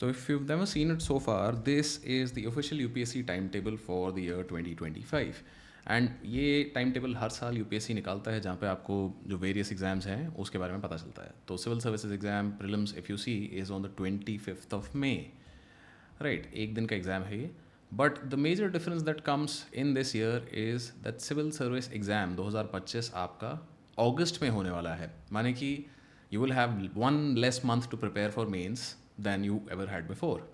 So if you've never seen it so far, this is the official UPSC timetable for the year 2025. And ये time table हर साल सी निकालता है जहाँ पे आपको जो वेरियस एग्जाम्स हैं उसके बारे में पता चलता है तो civil service exam prelims if you see is on the twenty fifth of May right एक दिन का एग्ज़ाम है ये but the major difference that comes in this year is that civil service exam 2025 आपका अगस्त में होने वाला है माने कि you will have one less month to prepare for mains than you ever had before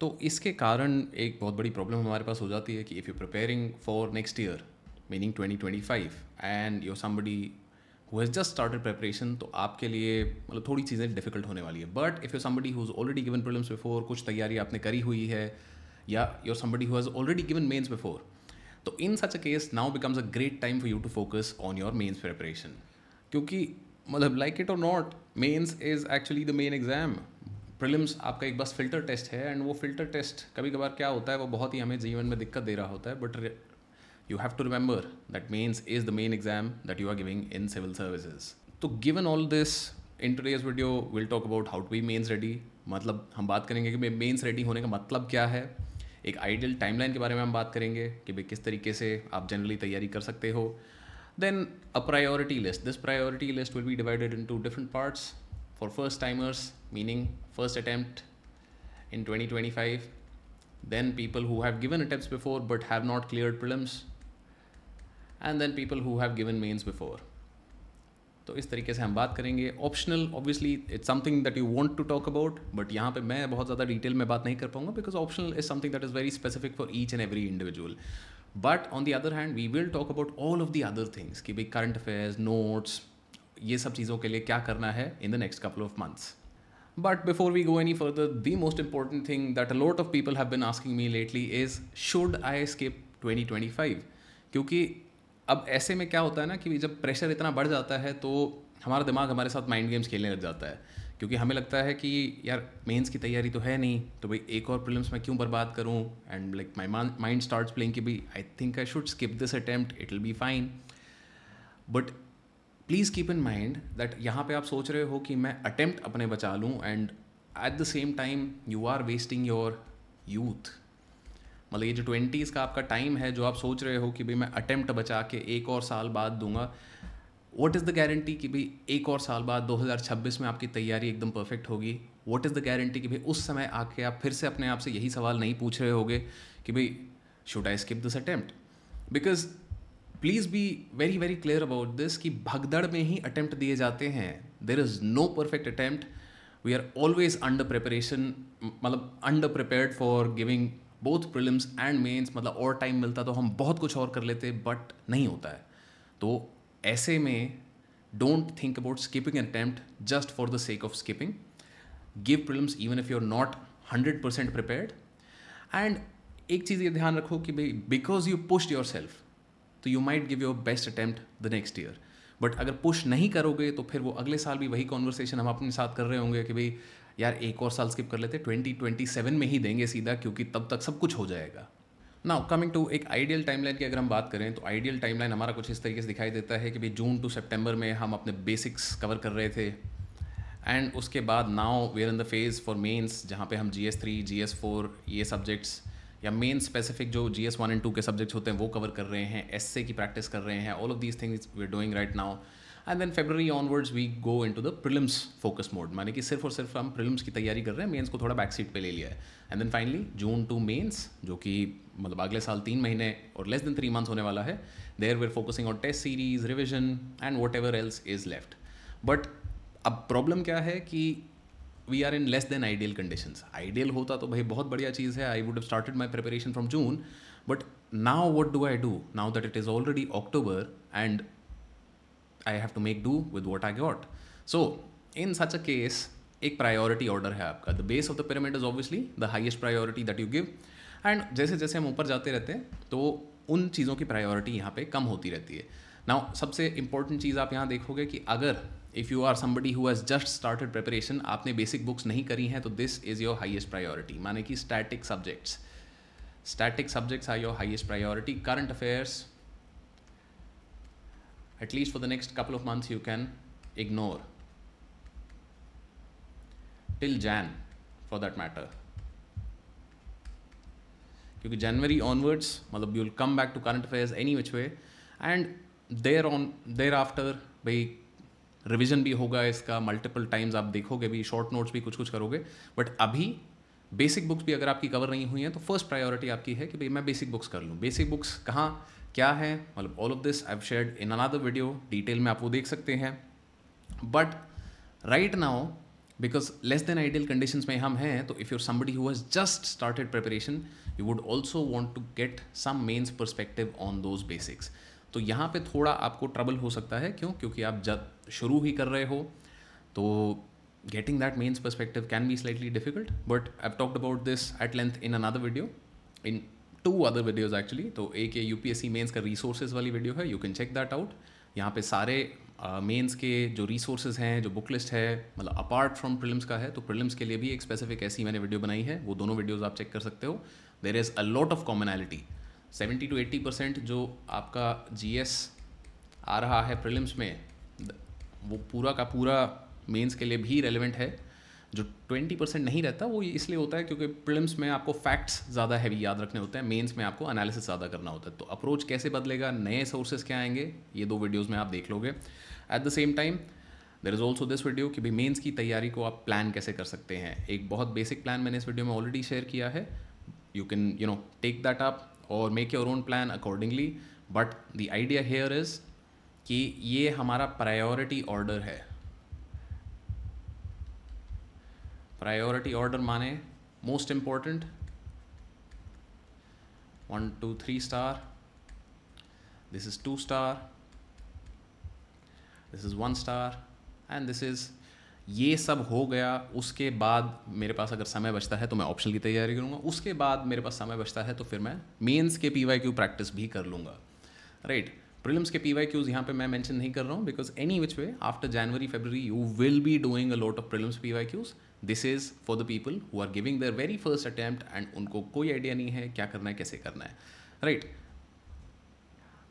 तो इसके कारण एक बहुत बड़ी प्रॉब्लम हमारे पास हो जाती है कि if you preparing for next year meaning twenty twenty five and your somebody who has just started preparation तो आपके लिए मतलब थोड़ी चीज़ें डिफिकल्ट होने वाली है but if you somebody whose already given problems before कुछ तैयारी आपने करी हुई है या your somebody who has already given mains before तो in such a case now becomes a great time for you to focus on your mains preparation क्योंकि मतलब like it or not mains is actually the main exam prelims आपका एक बस filter test है एंड वो filter test कभी कभार क्या होता है वो बहुत ही हमें जीवन में दिक्कत दे रहा होता है but you have to remember that means is the main exam that you are giving in civil services तो given all this in today's video will talk about how to be mains ready मतलब हम बात करेंगे कि mains ready होने का मतलब क्या है एक आइडियल टाइमलाइन के बारे में हम बात करेंगे कि भाई किस तरीके से आप जनरली तैयारी कर सकते हो then a priority list this priority list will be divided in two different parts for first timers, meaning first attempt in 2025, then people who have given attempts before but have not cleared prelims, and then people who have given mains before. तो इस तरीके से हम बात करेंगे optional obviously it's something that you want to talk about but यहाँ पे मैं बहुत ज़्यादा डिटेल में बात नहीं कर पाऊंगा because optional is something that is very specific for each and every individual but on the other hand we will talk about all of the other things कि भाई करंट अफेयर्स नोट्स ये सब चीज़ों के लिए क्या करना है in the next couple of months but before we go any further the most important thing that a lot of people have been asking me lately is should I skip 2025 क्योंकि अब ऐसे में क्या होता है ना कि जब प्रेशर इतना बढ़ जाता है तो हमारा दिमाग हमारे साथ माइंड गेम्स खेलने लग जाता है क्योंकि हमें लगता है कि यार मेंस की तैयारी तो है नहीं तो भाई एक और प्रॉब्लम्स मैं क्यों बर्बाद करूं and like my mind starts playing कि भाई I think I should skip this attempt it will be fine but please keep in mind that यहाँ पे आप सोच रहे हो कि मैं अटेम्प्ट अपने बचा लूँ and at the same time you are wasting your youth मतलब ये जो ट्वेंटीज़ का आपका टाइम है जो आप सोच रहे हो कि भाई मैं अटेम्प्ट बचा के एक और साल बाद दूंगा वॉट इज़ द गारंटी कि भाई एक और साल बाद 2026 में आपकी तैयारी एकदम परफेक्ट होगी वॉट इज़ द गारंटी कि भाई उस समय आके आप फिर से अपने आप से यही सवाल नहीं पूछ रहे होगे कि भाई should I skip this attempt because please be very very clear about this कि भगदड़ में ही अटैम्प्ट दिए जाते हैं there is no perfect attempt we are always under preparation मतलब under prepared for giving both prelims and mains मतलब और टाइम मिलता तो हम बहुत कुछ और कर लेते बट नहीं होता है तो ऐसे में don't think about skipping attempt just for the sake of skipping give prelims even if you are not hundred percent prepared and एक चीज़ ये ध्यान रखो कि भाई because you pushed yourself तो you might give your best attempt the next year but अगर push नहीं करोगे तो फिर वो अगले साल भी वही कॉन्वर्सेशन हम अपने साथ कर रहे होंगे कि भाई यार एक और साल स्किप कर लेते ट्वेंटी ट्वेंटी सेवन में ही देंगे सीधा क्योंकि तब तक सब कुछ हो जाएगा नाउ कमिंग टू एक आइडियल टाइमलाइन की अगर हम बात करें तो आइडियल टाइमलाइन हमारा कुछ इस तरीके से दिखाई देता है कि भाई जून टू सेप्टेम्बर में हम अपने बेसिक्स कवर कर रहे थे एंड उसके बाद now we're in the phase for mains जहाँ पे हम G S three G S four ये सब्जेक्ट्स या मेन स्पेसिफिक जो G S one and two के सब्जेक्ट्स होते हैं वो कवर कर रहे हैं एस की प्रैक्टिस कर रहे हैं all of these things we are doing right now and then February onwards we go in to the prelims focus mode माने कि सिर्फ और सिर्फ हम प्रिलिम्स की तैयारी कर रहे हैं मेन्स को थोड़ा बैक सीट पर ले लिया है and then finally June to mains जो कि मतलब अगले साल तीन महीने और लेस देन थ्री मंथ्स होने वाला है there we're focusing on test series revision and whatever else is left but अब प्रॉब्लम क्या है कि we are in less than ideal condition ideal होता तो भाई बहुत बढ़िया चीज़ है I would have started my preparation from June but now what do I do now that it is already October and I have to make do with what I got so in such a case एक priority order है आपका the base of the pyramid is obviously the highest priority that you give and जैसे जैसे हम ऊपर जाते रहते हैं तो उन चीज़ों की प्रायोरिटी यहाँ पे कम होती रहती है नाउ सबसे इंपॉर्टेंट चीज़ आप यहाँ देखोगे कि अगर if you are somebody who just started preparation आपने बेसिक बुक्स नहीं करी हैं तो this is your highest priority माने कि static subjects static subjects are your highest priority current affairs at least for the next couple of month you can ignore till Jan for that matter क्योंकि जनवरी onwards मतलब you will come back to current affairs any which way and there on there after भाई revision भी होगा इसका multiple times आप देखोगे भी शॉर्ट नोट्स भी कुछ कुछ करोगे बट अभी बेसिक बुक्स भी अगर आपकी कवर नहीं हुई हैं तो फर्स्ट प्रायोरिटी आपकी है कि भाई मैं बेसिक बुक्स कर लूँ बेसिक बुक्स कहाँ क्या है मतलब all of this I share in another video detail में आप वो देख सकते हैं but right now because less than ideal condition में हम हैं तो if you're somebody who just started preparation you would also want to get some mains perspective on those basics तो यहाँ पे थोड़ा आपको ट्रबल हो सकता है क्यों क्योंकि आप जब शुरू ही कर रहे हो तो getting that mains perspective can be slightly difficult but I talked about this at length in another video in two other videos actually तो एक ये सी मेन्स का रिसोर्सेज वाली वीडियो है you can check that out यहाँ पे सारे मेन्स uh, के जो रिसोर्सेज हैं जो बुक लिस्ट है मतलब अपार्ट फ्रॉम प्रिलिम्स का है तो प्रिलिम्स के लिए भी एक स्पेसिफिक ऐसी मैंने वीडियो बनाई है वो दोनों वीडियोज़ आप चेक कर सकते हो there is a lot of commonality seventy to eighty percent जो आपका जी आ रहा है प्रिलिम्स में वो पूरा का पूरा मेंस के लिए भी रेलिवेंट है जो ट्वेंटी परसेंट नहीं रहता वो इसलिए होता है क्योंकि प्रिलिम्स में आपको फैक्ट्स ज़्यादा हैवी याद रखने होते हैं मेंस में आपको एनालिसिस ज़्यादा करना होता है तो अप्रोच कैसे बदलेगा नए सोर्सेज क्या आएंगे ये दो वीडियोज़ में आप देख लोगे at the same time there is also this video कि भी मेन्स की तैयारी को आप प्लान कैसे कर सकते हैं एक बहुत बेसिक प्लान मैंने इस वीडियो में ऑलरेडी शेयर किया है you can you know take that आप और make your own plan accordingly but the idea here is कि ये हमारा प्रायोरिटी ऑर्डर है प्रायोरिटी ऑर्डर माने most important one two three star this is two star this is one star and this is ये सब हो गया उसके बाद मेरे पास अगर समय बचता है तो मैं ऑप्शन की तैयारी करूँगा उसके बाद मेरे पास समय बचता है तो फिर मैं मेन्स के पी वाई क्यू प्रैक्टिस भी कर लूँगा राइट right. प्रिलिम्स के पी वाई क्यूज़ यहाँ पर मैं मैंशन नहीं कर रहा हूँ because any which way after January February you will be doing a lot of prelims P Y Qs this is for the people who are giving their very first attempt and उनको कोई idea नहीं है क्या करना है कैसे करना है right right.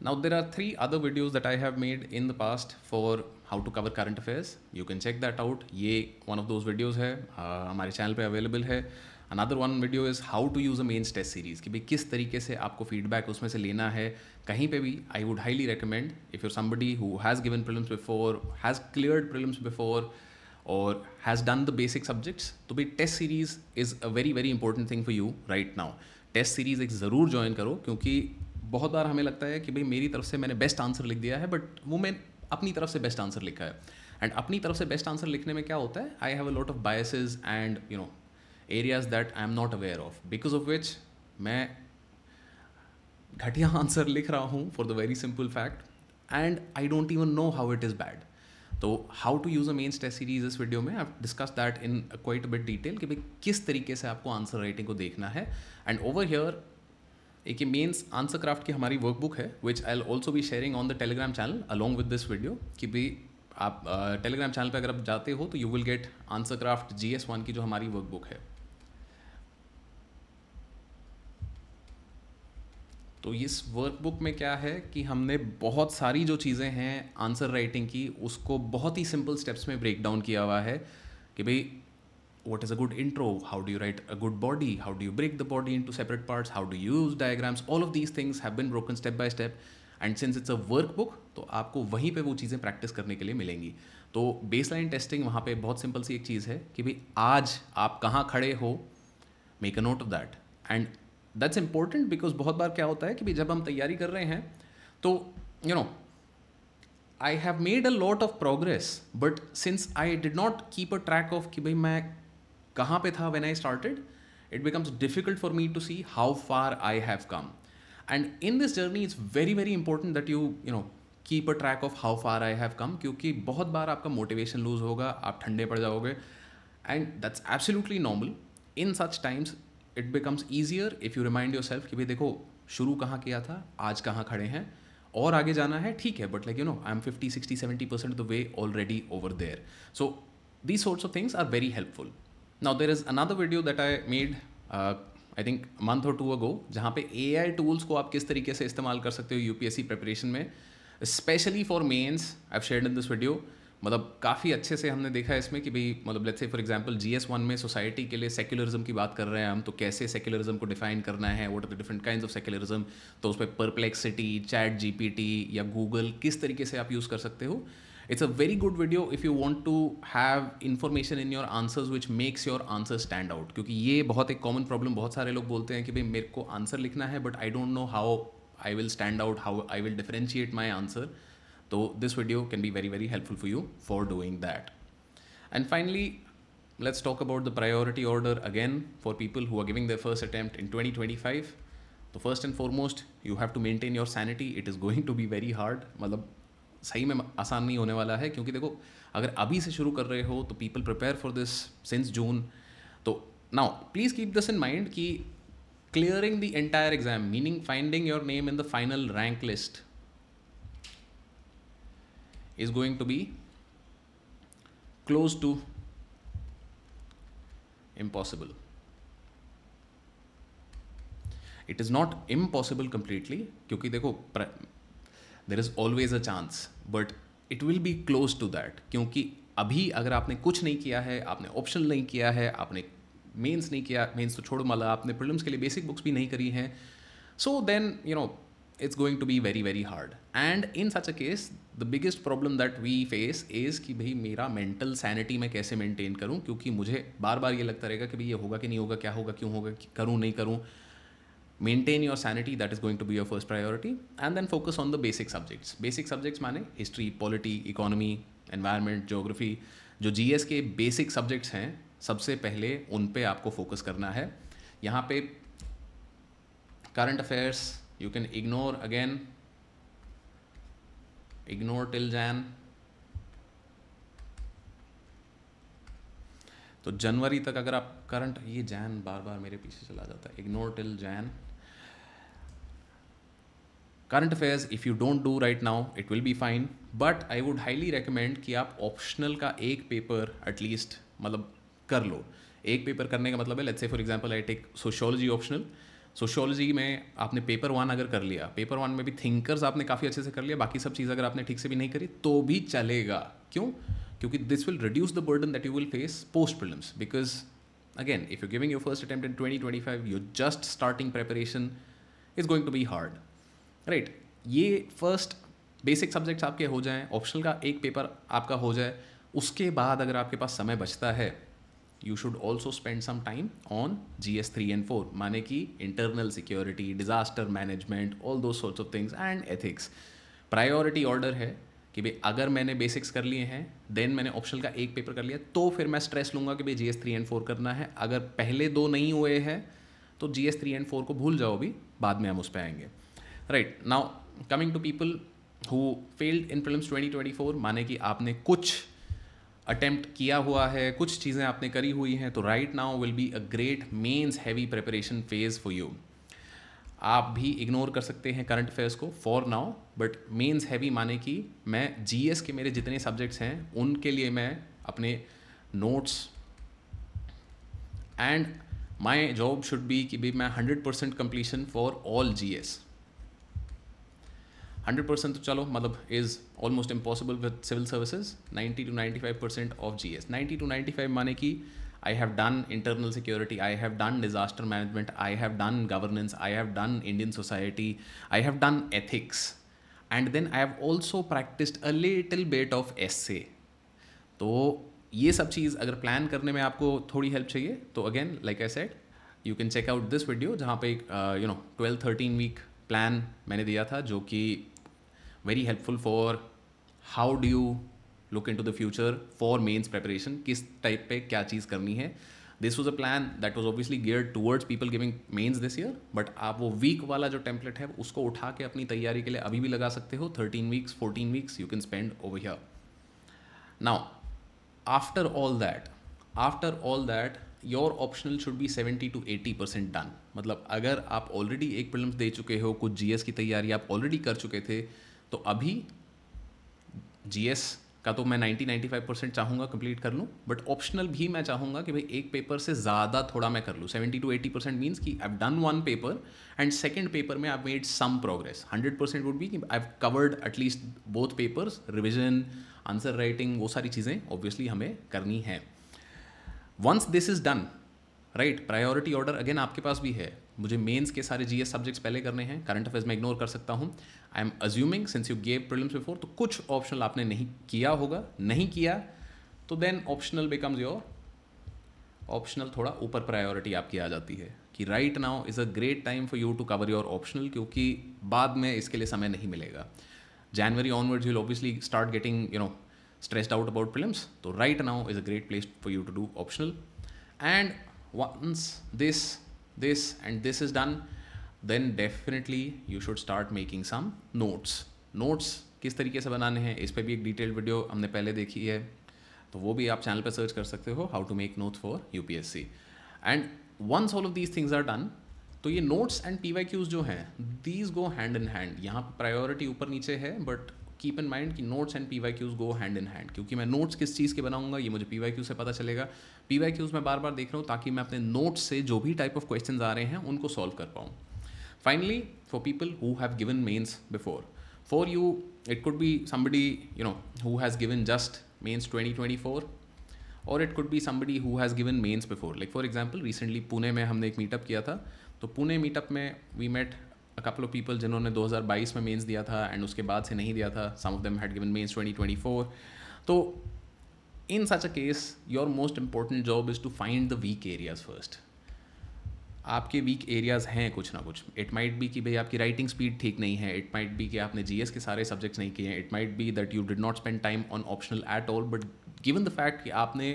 Now there are three other videos that I have made in the past for how to cover current affairs. You can check that out. ये one of those videos है uh, हमारे channel पे available है another one video is how to use a mains test series कि भाई किस तरीके से आपको फीडबैक उसमें से लेना है कहीं पे भी I would highly recommend if you're somebody who has given prelims before has cleared prelims before और has done the basic subjects तो भाई test series is a very very important thing for you right now test series एक ज़रूर join करो क्योंकि बहुत बार हमें लगता है कि भाई मेरी तरफ से मैंने बेस्ट आंसर लिख दिया है बट वो मैं अपनी तरफ से बेस्ट आंसर लिखा है एंड अपनी तरफ से बेस्ट आंसर लिखने में क्या होता है I have a lot of biases and you know areas that I am not aware of because of which मैं घटिया आंसर लिख रहा हूँ for the very simple fact and I don't even know how it is bad तो how to use a main test series इस video में I discuss that in quite bit detail कि भाई किस तरीके से आपको आंसर राइटिंग को देखना है एंड ओवर हियर एक ये मेन्स आंसर क्राफ्ट की हमारी वर्कबुक है विच आई ऑल्सो भी sharing on the Telegram channel along with this video कि भी आप टेलीग्राम चैनल पर अगर आप जाते हो तो you will get answer craft G S one की जो हमारी वर्कबुक है तो इस वर्कबुक में क्या है कि हमने बहुत सारी जो चीज़ें हैं आंसर राइटिंग की उसको बहुत ही सिंपल स्टेप्स में ब्रेक डाउन किया हुआ है कि भाई what is a good intro how do you write a good body how do you break the body into separate parts how do you use diagrams all of these things have been broken step by step and since it's a workbook तो आपको वहीं पे वो चीज़ें practice करने के लिए मिलेंगी तो बेसलाइन टेस्टिंग वहाँ पे बहुत सिंपल सी एक चीज़ है कि भाई आज आप कहाँ खड़े हो make a note of that and that's important because बहुत बार क्या होता है कि भाई जब हम तैयारी कर रहे हैं तो you know I have made a lot of progress but since I did not keep a track of कि भाई मैं कहाँ पे था when I started it becomes difficult for me to see how far I have come and in this journey is very very important that you you know keep a track of how far I have come क्योंकि बहुत बार आपका motivation lose होगा आप ठंडे पड़ जाओगे and that's absolutely normal in such times it becomes easier if you remind yourself कि भाई देखो शुरू कहाँ किया था आज कहाँ खड़े हैं और आगे जाना है ठीक है but like you know I am fifty sixty seventy percent the way already over there so these sorts of things are very helpful now there is another video that I made I think month or two ago जहाँ पे ए I tools को आप किस तरीके से इस्तेमाल कर सकते हो U P S C preparation में specially for mains I share in this video मतलब काफ़ी अच्छे से हमने देखा है इसमें कि भाई मतलब let's say for example G S one में सोसाइटी के लिए सेक्युलरिज्म की बात कर रहे हैं हम तो कैसे सेक्युलरिज्म को डिफाइन करना है what are the different kind of secularism तो उस पर परप्लेक्सिटी चैट जी या गूगल किस तरीके से आप यूज़ कर सकते हो It's a very good video if you want to have information in your answers which makes your answer stand out क्योंकि ये बहुत एक common problem बहुत सारे लोग बोलते हैं कि भाई मेरे को answer लिखना है but I don't know how I will stand out, how I will differentiate my answer. So this video can be very very helpful for you for doing that. And finally, let's talk about the priority order again for people who are giving their first attempt in 2025. So first and foremost, you have to maintain your sanity. It is going to be very hard. सही में आसान नहीं होने वाला है क्योंकि देखो अगर अभी से शुरू कर रहे हो तो people prepare for this since June तो now please keep this in mind कि clearing the entire exam meaning finding your name in the final rank list is going to be close to impossible it is not impossible completely क्योंकि देखो there is always a chance but it will be close to that क्योंकि अभी अगर आपने कुछ नहीं किया है आपने ऑप्शन नहीं किया है आपने मेंस नहीं किया मेंस तो छोड़ो माला आपने प्रॉब्लम्स के लिए बेसिक बुक्स भी नहीं करी हैं so then you know it's going to be very very hard and in such a case the biggest problem that we face is कि भाई मेरा मेंटल सैनिटी मैं कैसे मेंटेन करूँ क्योंकि मुझे बार बार ये लगता रहेगा कि भाई ये होगा कि नहीं होगा क्या होगा क्यों होगा करूँ नहीं करूँ maintain your sanity that is going to be your first priority and then focus on the basic subjects basic subjects माने history polity economy environment geography जो जीएस के बेसिक सब्जेक्ट्स हैं सबसे पहले उन पर आपको फोकस करना है यहाँ पे current affairs you can ignore again ignore till Jan तो जनवरी तक अगर आप करंट ये जैन बार बार मेरे पीछे चला जाता है ignore till Jan current affairs if you don't do right now it will be fine but I would highly recommend कि आप ऑप्शनल का एक पेपर एटलीस्ट मतलब कर लो एक पेपर करने का मतलब है let's say for example I take sociology optional sociology में आपने पेपर वन अगर कर लिया पेपर वन में भी थिंकर्स आपने काफ़ी अच्छे से कर लिया बाकी सब चीज़ अगर आपने ठीक से भी नहीं करी तो भी चलेगा क्यों क्योंकि this will reduce the burden that you will face post prelims because again if you giving your first attempt in twenty twenty five you just starting preparation is going to be hard right right. ये first basic subjects आपके हो जाएं optional का एक paper आपका हो जाए उसके बाद अगर आपके पास समय बचता है you should also spend some time on G S three and four माने कि internal security disaster management all those sorts of things and ethics priority order है कि भाई अगर मैंने बेसिक्स कर लिए हैं देन मैंने ऑप्शनल का एक पेपर कर लिया तो फिर मैं स्ट्रेस लूँगा कि भाई G S three and four करना है अगर पहले दो नहीं हुए हैं तो G S three and four को भूल जाओ भी बाद में हम उस पर आएंगे right now coming to people who failed in film twenty twenty four माने कि आपने कुछ अटैम्प्ट किया हुआ है कुछ चीज़ें आपने करी हुई हैं तो right now will be a great mains heavy preparation phase for you आप भी इग्नोर कर सकते हैं करंट अफेयर्स को for now but mains heavy माने कि मैं एस के मेरे जितने सब्जेक्ट्स हैं उनके लिए मैं अपने notes and my job should be कि भी मैं hundred percent completion for all G S hundred percent तो चलो मतलब is almost impossible with civil services ninety two ninety five percent of G S ninety two ninety five माने कि I have done internal security I have done disaster management I have done governance I have done Indian society I have done ethics and then I have also practised a little bit of S तो ये सब चीज़ अगर plan करने में आपको थोड़ी help चाहिए तो again like I set you can check out this video जहाँ पे you know twelve thirteen week plan मैंने दिया था जो कि very helpful for how do you look in to the future for mains preparation किस टाइप पे क्या चीज़ करनी है this was a plan that was obviously gear towards people giving mains this year but आप वो वीक वाला जो टेम्पलेट है उसको उठा के अपनी तैयारी के लिए अभी भी लगा सकते हो thirteen weeks fourteen weeks you can spend over here now after all that after all that your optional should be seventy to eighty percent done मतलब अगर आप ऑलरेडी एक प्रॉब्लम दे चुके हो कुछ जीएस की तैयारी आप ऑलरेडी कर चुके थे तो अभी जीएस का तो मैं 90 95 परसेंट चाहूँगा कंप्लीट कर लूँ बट ऑप्शनल भी मैं चाहूँगा कि भाई एक पेपर से ज़्यादा थोड़ा मैं कर लूँ 70 टू 80 परसेंट मीन्स कि I done one paper and second paper में I made some progress 100 percent would be कि I covered at least both papers revision answer writing वो सारी चीज़ें ऑब्वियसली हमें करनी है once this is done right priority order again आपके पास भी है मुझे मेंस के सारे जीएस सब्जेक्ट्स पहले करने हैं करंट अफेयर्स मैं इग्नोर कर सकता हूँ I am assuming since you gave prelims before तो कुछ ऑप्शनल आपने नहीं किया होगा नहीं किया तो then optional becomes your optional थोड़ा ऊपर प्रायोरिटी आपकी आ जाती है कि right now is a great time for you to cover your optional क्योंकि बाद में इसके लिए समय नहीं मिलेगा January onwards will obviously start getting you know stressed out about film तो right now is a great place for you to do optional and once दिस this and this is done, then definitely you should start making some notes. Notes किस तरीके से बनाने हैं इस पर भी एक डिटेल्ड वीडियो हमने पहले देखी है तो वो भी आप चैनल पर सर्च कर सकते हो how to make notes for U P S C and once all of these things are done तो ये notes and P Y Qs जो हैं these go hand in hand यहाँ पर प्रायोरिटी ऊपर नीचे है बट कीप इन माइंड कि notes and P Y Qs go hand in hand क्योंकि मैं नोट्स किस चीज़ के बनाऊंगा ये मुझे पी वाई क्यू से पता चलेगा पी वाई क्यूज़ मैं बार बार देख रहा हूँ ताकि मैं अपने नोट्स से जो भी टाइप ऑफ क्वेश्चन आ रहे हैं उनको सॉल्व कर पाऊँ finally for people who have given mains before for you it could be somebody you know who has given just mains twenty twenty four और it could be somebody who has given mains before like for example recently Pune में हमने एक meetup किया था तो Pune meetup में we met a couple of people जिन्होंने 2022 में मेंस दिया था एंड उसके बाद से नहीं दिया था some of them had given mains 2024 तो in such a case your most important job is to find the weak areas first आपके वीक एरियाज़ हैं कुछ ना कुछ इट माइट बी कि भाई आपकी राइटिंग स्पीड ठीक नहीं है इट माइट बी कि आपने जीएस के सारे सब्जेक्ट्स नहीं किए हैं it might be that you did not spend time on optional at all but given the fact कि आपने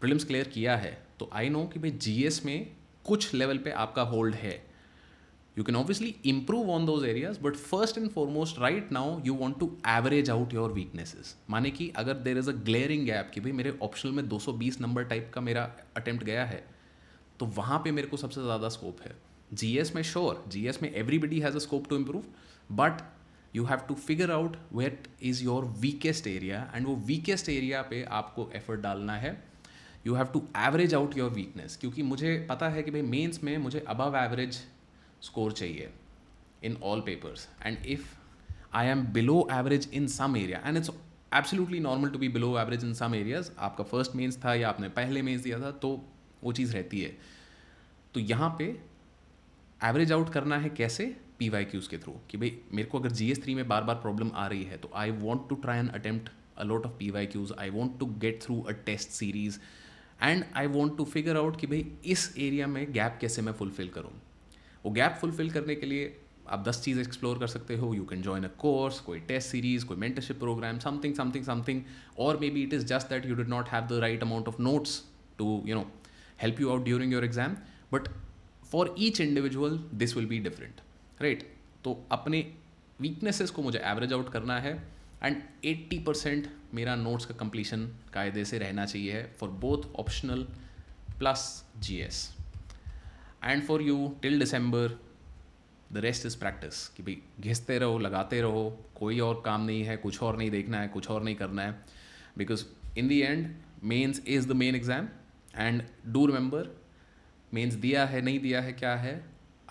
प्रिलिम्स क्लियर किया है तो आई नो कि भाई जीएस में कुछ लेवल पे आपका होल्ड है you can obviously improve on those areas but first and foremost right now you want to average out your weaknesses. माने कि अगर there is a glaring gap कि भाई मेरे ऑप्शनल में 220 नंबर टाइप का मेरा अटेम्प्ट गया है तो वहाँ पे मेरे को सबसे ज़्यादा स्कोप है जी एस में श्योर जी एस में everybody has a scope to improve but you have to figure out what is your weakest area and वो वीकेस्ट एरिया पे आपको एफर्ट डालना है you have to average out your weakness क्योंकि मुझे पता है कि भाई मेन्स में मुझे अबव एवरेज स्कोर चाहिए in all papers and if I am below average in some area and it's absolutely normal to be below average in some areas आपका फर्स्ट मेंस था या आपने पहले मेंस दिया था तो वो चीज़ रहती है तो यहाँ पे एवरेज आउट करना है कैसे पी वाई क्यूज़ के थ्रू कि भाई मेरे को अगर जी एस थ्री में बार बार प्रॉब्लम आ रही है तो I want to try and attempt a lot of P Y Qs I want to get through a test series and I want to figure out कि भाई इस एरिया में गैप कैसे मैं फुलफिल करूँ वो गैप फुलफिल करने के लिए आप दस चीज़ एक्सप्लोर कर सकते हो you can join a course कोई टेस्ट सीरीज कोई mentorship programme something something something और maybe it is just that you did not have the right amount of notes to you know help you out during your exam but for each individual this will be different right तो अपने weaknesses को मुझे average out करना है and eighty percent मेरा notes का completion कायदे से रहना चाहिए for both optional plus G S and for you till December the rest is practice कि भाई घिसते रहो लगाते रहो कोई और काम नहीं है कुछ और नहीं देखना है कुछ और नहीं करना है because in the end mains is the main exam and do remember mains दिया है नहीं दिया है क्या है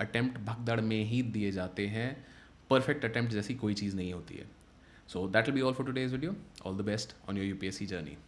अटैम्प्ट भगदड़ में ही दिए जाते हैं परफेक्ट अटैम्प्ट जैसी कोई चीज़ नहीं होती है so that will be all for days video all the best on your U P S C journey